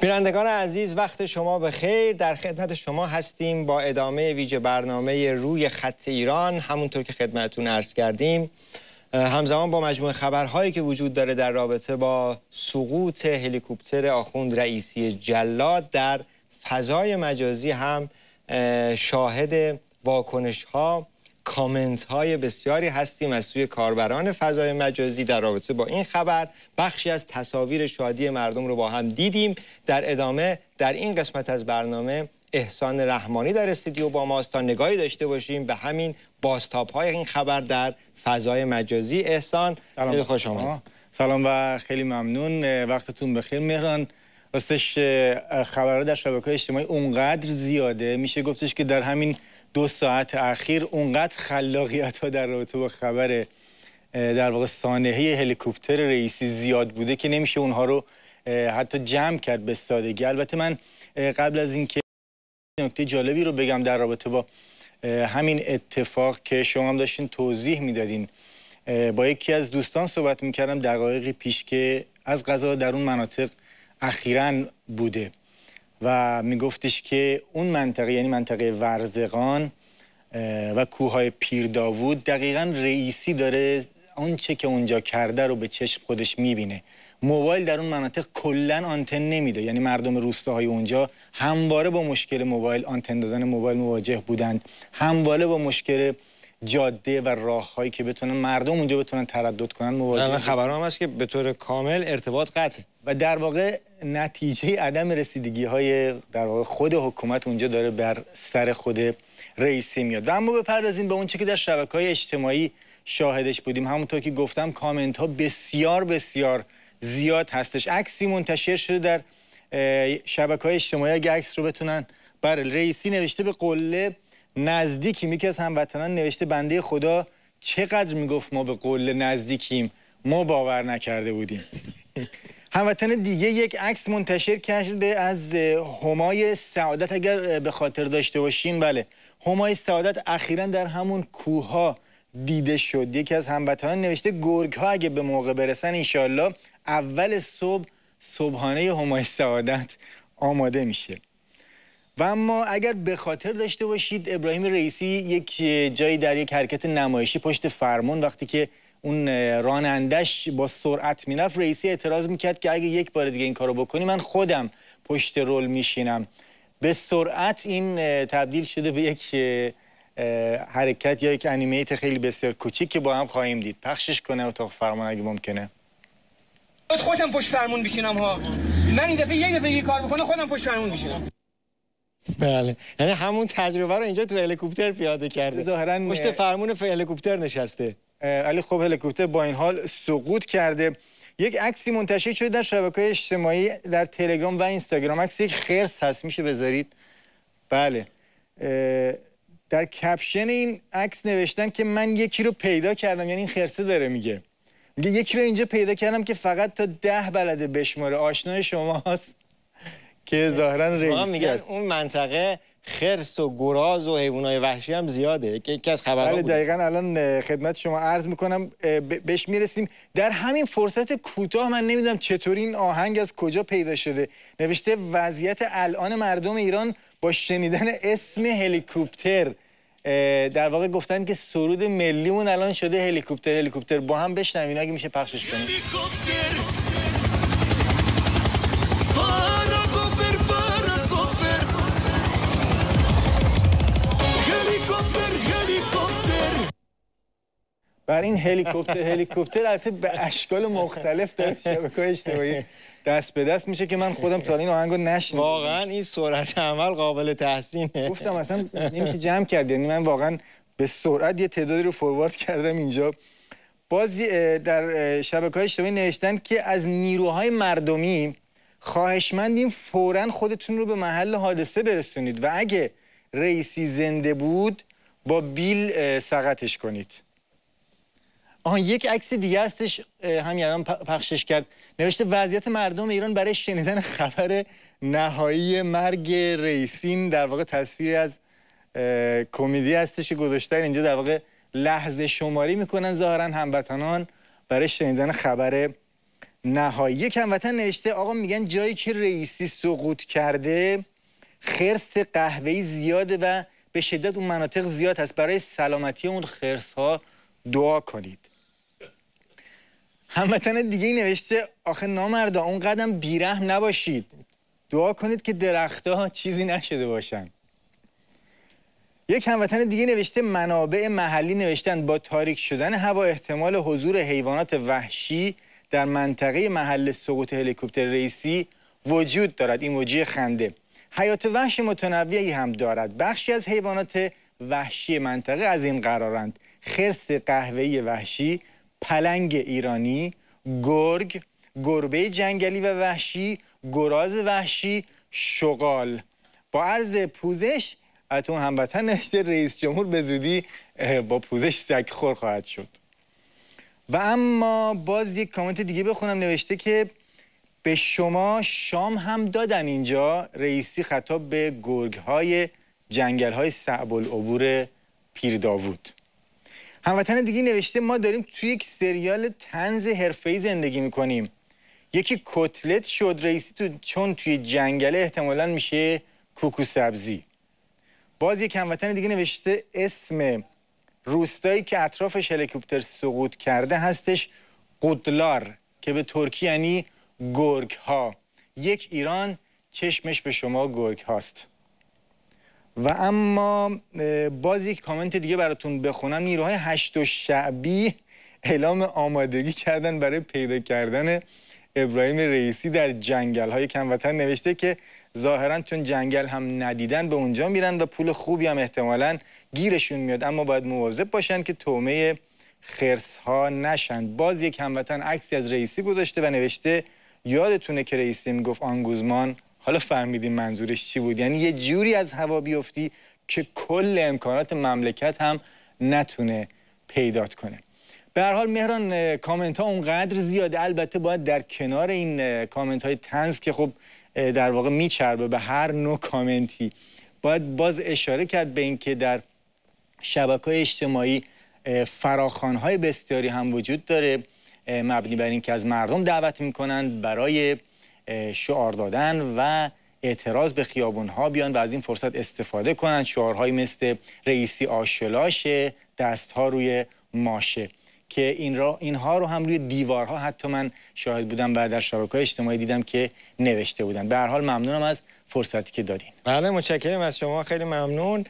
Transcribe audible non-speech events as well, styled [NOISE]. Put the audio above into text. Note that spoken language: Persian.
بینندگان عزیز وقت شما به خیر در خدمت شما هستیم با ادامه ویژه برنامه روی خط ایران همونطور که خدمتون عرض کردیم همزمان با مجموع خبرهایی که وجود داره در رابطه با سقوط هلیکوپتر آخوند رئیسی جلاد در فضای مجازی هم شاهد واکنش ها کامنت های بسیاری هستیم از سوی کاربران فضای مجازی در رابطه با این خبر بخشی از تصاویر شادی مردم رو با هم دیدیم در ادامه در این قسمت از برنامه احسان رحمانی در استودیو با ماست تا نگاهی داشته باشیم به همین باستاب های این خبر در فضای مجازی احسان سلام خوش آمد سلام و خیلی ممنون وقتتون بخیر مهران راستش خبرها در شبکه اجتماعی اونقدر زیاده میشه گفتش که در همین دو ساعت اخیر اونقدر خلاقیت ها در رابطه با خبر در واقع سانحه هلیکوپتر رئیسی زیاد بوده که نمیشه اونها رو حتی جمع کرد به سادگی البته من قبل از اینکه نکته جالبی رو بگم در رابطه با همین اتفاق که شما هم داشتین توضیح میدادین با یکی از دوستان صحبت میکردم دقایقی پیش که از غذا در اون مناطق اخیرا بوده و میگفتش که اون منطقه یعنی منطقه ورزقان و کوههای پیر داوود دقیقا رئیسی داره آنچه که اونجا کرده رو به چشم خودش میبینه موبایل در اون مناطق کلا آنتن نمیده یعنی مردم روستاهای اونجا همواره با مشکل موبایل آنتن دادن موبایل مواجه بودند همواره با مشکل جاده و راههایی که بتونن مردم اونجا بتونن تردد کنن مواجه خبر هم هست که به طور کامل ارتباط قطع و در واقع نتیجه عدم رسیدگی های در واقع خود حکومت اونجا داره بر سر خود رئیسی میاد و اما بپردازیم به اونچه که در شبکه های اجتماعی شاهدش بودیم همونطور که گفتم کامنت ها بسیار بسیار زیاد هستش عکسی منتشر شده در شبکه های اجتماعی اگه عکس رو بتونن بر رئیسی نوشته به قله نزدیکیم یکی از هموطنان نوشته بنده خدا چقدر میگفت ما به قول نزدیکیم ما باور نکرده بودیم [LAUGHS] هموطن دیگه یک عکس منتشر کرده از همای سعادت اگر به خاطر داشته باشین بله همای سعادت اخیرا در همون کوها دیده شد یکی از هموطنان نوشته گرگ ها اگه به موقع برسن انشالله اول صبح صبحانه همای سعادت آماده میشه و اما اگر به خاطر داشته باشید ابراهیم رئیسی یک جایی در یک حرکت نمایشی پشت فرمان وقتی که اون رانندش با سرعت میرفت رئیسی اعتراض میکرد که اگه یک بار دیگه این کارو بکنی من خودم پشت رول میشینم به سرعت این تبدیل شده به یک حرکت یا یک انیمیت خیلی بسیار کوچیک که با هم خواهیم دید پخشش کنه اتاق فرمان اگه ممکنه خودم پشت فرمون میشینم ها من این دفعه یک دفعه کار بکنه خودم پشت فرمون میشینم بله یعنی همون تجربه رو اینجا تو هلیکوپتر پیاده کرده ظاهرا مشت فرمون هلیکوپتر نشسته علی خب هلیکوپتر با این حال سقوط کرده یک عکسی منتشر شده در شبکه اجتماعی در تلگرام و اینستاگرام عکس یک هست میشه بذارید بله در کپشن این عکس نوشتن که من یکی رو پیدا کردم یعنی این خرسه داره میگه میگه یکی رو اینجا پیدا کردم که فقط تا ده بلده بشماره آشنای شماست که ظاهرا رئیسی میگن اون منطقه خرس و گراز و حیوانات وحشی هم زیاده که یکی از خبرها بله دقیقا الان خدمت شما عرض میکنم بهش میرسیم در همین فرصت کوتاه من نمیدونم چطور این آهنگ از کجا پیدا شده نوشته وضعیت الان مردم ایران با شنیدن اسم هلیکوپتر در واقع گفتن که سرود ملیمون الان شده هلیکوپتر هلیکوپتر با هم بشنویم اگه میشه پخشش کنیم برای این هلیکوپتر هلیکوپتر البته به اشکال مختلف در شبکه اجتماعی دست به دست میشه که من خودم تا این آهنگو نشنیدم واقعا این سرعت عمل قابل تحسینه گفتم اصلا نمیشه جمع کرد یعنی من واقعا به سرعت یه تعدادی رو فوروارد کردم اینجا بازی در شبکه های اجتماعی نوشتن که از نیروهای مردمی خواهشمندیم فورا خودتون رو به محل حادثه برسونید و اگه رئیسی زنده بود با بیل سقطش کنید آها یک عکس دیگه هستش همین الان پخشش کرد نوشته وضعیت مردم ایران برای شنیدن خبر نهایی مرگ رئیسین در واقع تصویری از کمدی هستش که گذاشتن اینجا در واقع لحظه شماری میکنن ظاهرا هموطنان برای شنیدن خبر نهایی یک هموطن نوشته آقا میگن جایی که رئیسی سقوط کرده خرس قهوه‌ای زیاده و به شدت اون مناطق زیاد هست برای سلامتی اون خرس ها دعا کنید هموطن دیگه نوشته آخه نامردا اون قدم بیرحم نباشید دعا کنید که درختها چیزی نشده باشن یک هموطن دیگه نوشته منابع محلی نوشتن با تاریک شدن هوا احتمال حضور حیوانات وحشی در منطقه محل سقوط هلیکوپتر رئیسی وجود دارد این وجه خنده حیات وحش متنوعی هم دارد بخشی از حیوانات وحشی منطقه از این قرارند خرس قهوه‌ای وحشی پلنگ ایرانی گرگ گربه جنگلی و وحشی گراز وحشی شغال با عرض پوزش اتون هموطن نشته [LAUGHS] رئیس جمهور به زودی با پوزش سگ خور خواهد شد و اما باز یک کامنت دیگه بخونم نوشته که به شما شام هم دادن اینجا رئیسی خطاب به گرگ های جنگل های سعب العبور پیر داوود هموطن دیگه نوشته ما داریم توی یک سریال تنز حرفه‌ای زندگی میکنیم یکی کتلت شد رئیسی تو چون توی جنگله احتمالا میشه کوکو سبزی باز یک هموطن دیگه نوشته اسم روستایی که اطرافش هلیکوپتر سقوط کرده هستش قدلار که به ترکی یعنی گرگ ها یک ایران چشمش به شما گرگ هاست و اما باز یک کامنت دیگه براتون بخونم نیروهای هشت و شعبی اعلام آمادگی کردن برای پیدا کردن ابراهیم رئیسی در جنگل های کموطن نوشته که ظاهرا چون جنگل هم ندیدن به اونجا میرن و پول خوبی هم احتمالا گیرشون میاد اما باید مواظب باشن که تومه خرس ها نشن باز یک هموطن عکسی از رئیسی گذاشته و نوشته یادتونه که رئیسی میگفت آنگوزمان، حالا فهمیدیم منظورش چی بود یعنی یه جوری از هوا بیفتی که کل امکانات مملکت هم نتونه پیدات کنه به هر حال مهران کامنت ها اونقدر زیاده البته باید در کنار این کامنت های تنز که خب در واقع میچربه به هر نوع کامنتی باید باز اشاره کرد به اینکه در شبکه های اجتماعی فراخان های بسیاری هم وجود داره مبنی بر اینکه از مردم دعوت میکنن برای شعار دادن و اعتراض به خیابون ها بیان و از این فرصت استفاده کنند شعارهایی مثل رئیسی آشلاش دست ها روی ماشه که این را اینها رو هم روی دیوارها حتی من شاهد بودم و در شبکه اجتماعی دیدم که نوشته بودن به هر حال ممنونم از فرصتی که دادین بله متشکرم از شما خیلی ممنون